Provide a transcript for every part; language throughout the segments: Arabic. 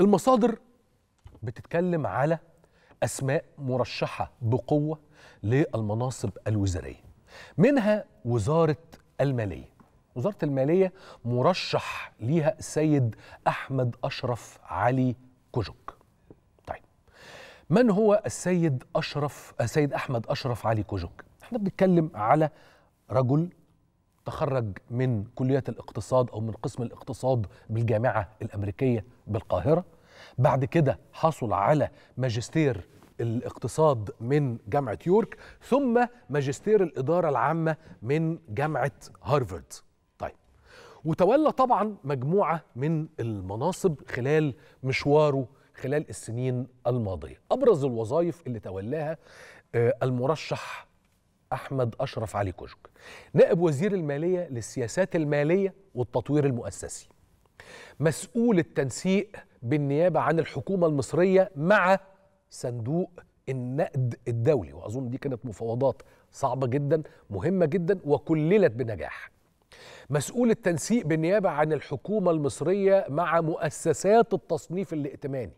المصادر بتتكلم على اسماء مرشحه بقوه للمناصب الوزاريه منها وزاره الماليه وزاره الماليه مرشح ليها السيد احمد اشرف علي كوجك طيب من هو السيد اشرف السيد احمد اشرف علي كوجك احنا بنتكلم على رجل تخرج من كلية الاقتصاد أو من قسم الاقتصاد بالجامعة الأمريكية بالقاهرة بعد كده حصل على ماجستير الاقتصاد من جامعة يورك ثم ماجستير الإدارة العامة من جامعة هارفارد طيب وتولى طبعا مجموعة من المناصب خلال مشواره خلال السنين الماضية أبرز الوظائف اللي تولاها آه، المرشح أحمد أشرف علي كشك نائب وزير المالية للسياسات المالية والتطوير المؤسسي مسؤول التنسيق بالنيابة عن الحكومة المصرية مع صندوق النقد الدولي وأظن دي كانت مفاوضات صعبة جدا مهمة جدا وكللت بنجاح مسؤول التنسيق بالنيابة عن الحكومة المصرية مع مؤسسات التصنيف الائتماني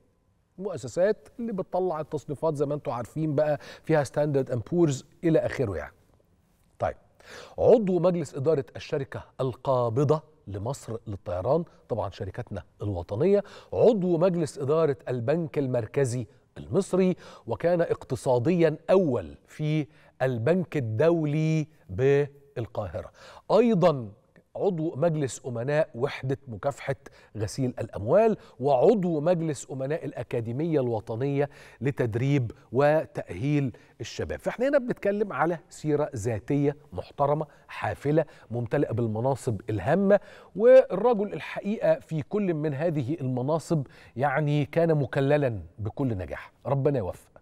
مؤسسات اللي بتطلع التصنيفات زي ما انتم عارفين بقى فيها ستاندرد اند بورز الى اخره يعني طيب عضو مجلس اداره الشركه القابضه لمصر للطيران طبعا شركتنا الوطنيه عضو مجلس اداره البنك المركزي المصري وكان اقتصاديا اول في البنك الدولي بالقاهره ايضا عضو مجلس أمناء وحدة مكافحة غسيل الأموال وعضو مجلس أمناء الأكاديمية الوطنية لتدريب وتأهيل الشباب فإحنا هنا بنتكلم على سيرة ذاتية محترمة حافلة ممتلئة بالمناصب الهامة والرجل الحقيقة في كل من هذه المناصب يعني كان مكللا بكل نجاح ربنا يوفق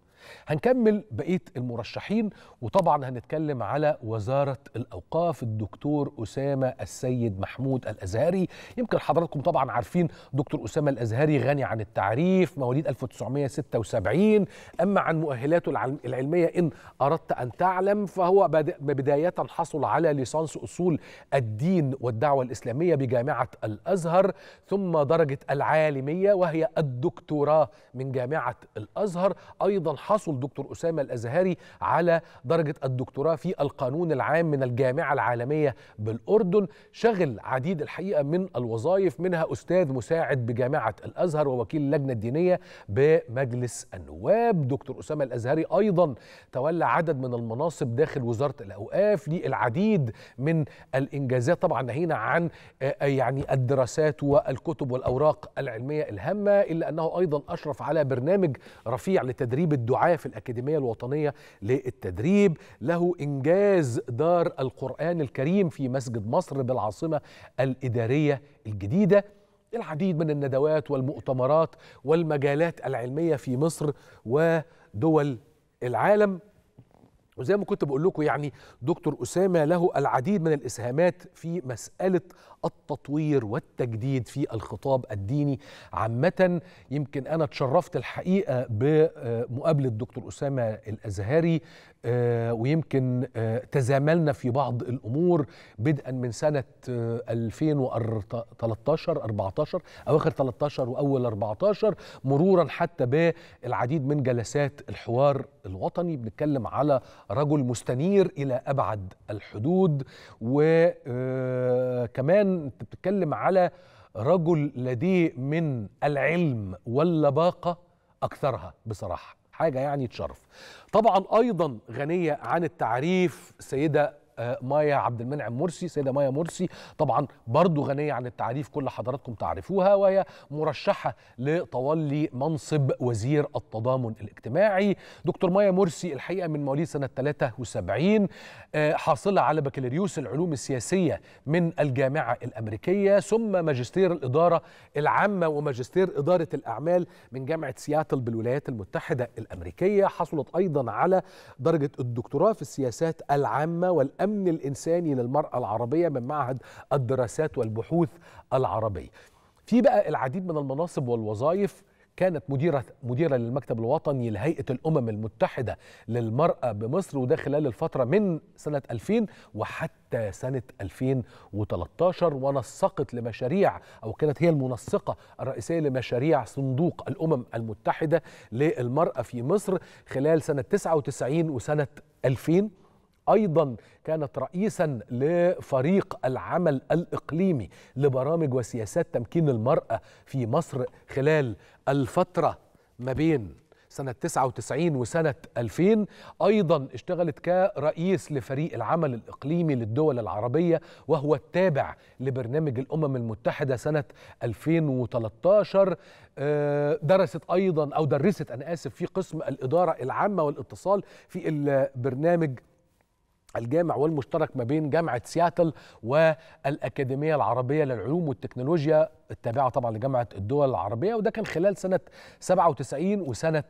هنكمل بقيه المرشحين وطبعا هنتكلم على وزاره الاوقاف الدكتور اسامه السيد محمود الازهري يمكن حضراتكم طبعا عارفين دكتور اسامه الازهري غني عن التعريف مواليد 1976 اما عن مؤهلاته العلميه ان اردت ان تعلم فهو بدايه حصل على ليسانس اصول الدين والدعوه الاسلاميه بجامعه الازهر ثم درجه العالميه وهي الدكتوراه من جامعه الازهر ايضا حصل دكتور أسامة الأزهري على درجة الدكتوراه في القانون العام من الجامعة العالمية بالأردن شغل عديد الحقيقة من الوظائف منها أستاذ مساعد بجامعة الأزهر ووكيل اللجنة الدينية بمجلس النواب دكتور أسامة الأزهري أيضا تولى عدد من المناصب داخل وزارة الأوقاف للعديد العديد من الإنجازات طبعا نهينا عن آه، يعني الدراسات والكتب والأوراق العلمية الهامة إلا أنه أيضا أشرف على برنامج رفيع لتدريب الدعاه الرعاية في الأكاديمية الوطنية للتدريب له إنجاز دار القرآن الكريم في مسجد مصر بالعاصمة الإدارية الجديدة العديد من الندوات والمؤتمرات والمجالات العلمية في مصر ودول العالم وزي ما كنت بقول لكم يعني دكتور اسامه له العديد من الاسهامات في مساله التطوير والتجديد في الخطاب الديني عامه يمكن انا اتشرفت الحقيقه بمقابله دكتور اسامه الازهري آه، ويمكن آه، تزاملنا في بعض الامور بدءا من سنه 2013 آه، 14 اواخر 13 واول 14 مرورا حتى بالعديد من جلسات الحوار الوطني بنتكلم على رجل مستنير الى ابعد الحدود وكمان آه، انت بتتكلم على رجل لديه من العلم واللباقه اكثرها بصراحه حاجه يعني تشرف طبعا ايضا غنيه عن التعريف سيده آه، مايا عبد المنعم مرسي سيده مايا مرسي طبعا برضو غنيه عن التعريف كل حضراتكم تعرفوها وهي مرشحه لتولي منصب وزير التضامن الاجتماعي دكتور مايا مرسي الحقيقه من مواليد سنه 73 آه، حاصله على بكالوريوس العلوم السياسيه من الجامعه الامريكيه ثم ماجستير الاداره العامه وماجستير اداره الاعمال من جامعه سياتل بالولايات المتحده الامريكيه حصلت ايضا على درجه الدكتوراه في السياسات العامه والأمريكية الأمن الإنساني للمرأة العربية من معهد الدراسات والبحوث العربي في بقى العديد من المناصب والوظائف كانت مديرة مديرة للمكتب الوطني لهيئة الأمم المتحدة للمرأة بمصر وده خلال الفترة من سنة 2000 وحتى سنة 2013 ونسقت لمشاريع أو كانت هي المنسقة الرئيسية لمشاريع صندوق الأمم المتحدة للمرأة في مصر خلال سنة 99 وسنة 2000 أيضا كانت رئيسا لفريق العمل الإقليمي لبرامج وسياسات تمكين المرأة في مصر خلال الفترة ما بين سنة 99 وسنة 2000 أيضا اشتغلت كرئيس لفريق العمل الإقليمي للدول العربية وهو التابع لبرنامج الأمم المتحدة سنة 2013 آه، درست أيضا أو درست أنا آسف في قسم الإدارة العامة والاتصال في البرنامج الجامع والمشترك ما بين جامعة سياتل والأكاديمية العربية للعلوم والتكنولوجيا التابعة طبعا لجامعة الدول العربية وده كان خلال سنة 97 وسنة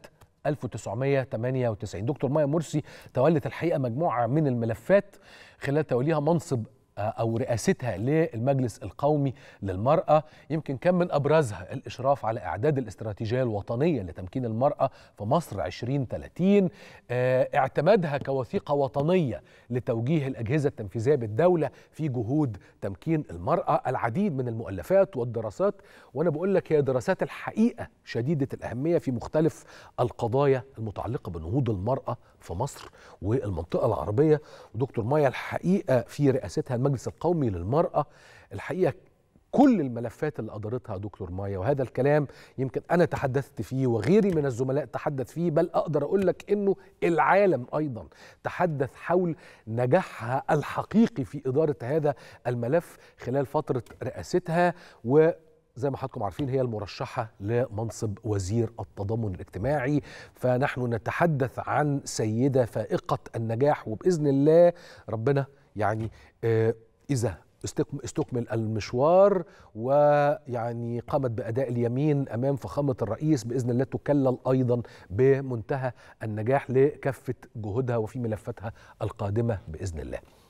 1998 دكتور مايا مرسي تولت الحقيقة مجموعة من الملفات خلال توليها منصب أو رئاستها للمجلس القومي للمرأة يمكن كان من أبرزها الإشراف على إعداد الاستراتيجية الوطنية لتمكين المرأة في مصر 2030 آه، اعتمادها كوثيقة وطنية لتوجيه الأجهزة التنفيذية بالدولة في جهود تمكين المرأة العديد من المؤلفات والدراسات وأنا بقول لك هي دراسات الحقيقة شديدة الأهمية في مختلف القضايا المتعلقة بنهوض المرأة في مصر والمنطقة العربية ودكتور مايا الحقيقة في رئاستها المجلس القومي للمرأة الحقيقة كل الملفات اللي أدارتها دكتور مايا وهذا الكلام يمكن أنا تحدثت فيه وغيري من الزملاء تحدث فيه بل أقدر أقول لك أنه العالم أيضا تحدث حول نجاحها الحقيقي في إدارة هذا الملف خلال فترة رئاستها و زي ما حضراتكم عارفين هي المرشحة لمنصب وزير التضامن الاجتماعي فنحن نتحدث عن سيدة فائقة النجاح وبإذن الله ربنا يعني آه، إذا استكمل المشوار ويعني قامت باداء اليمين امام فخامه الرئيس باذن الله تكلل ايضا بمنتهى النجاح لكافه جهودها وفي ملفاتها القادمه باذن الله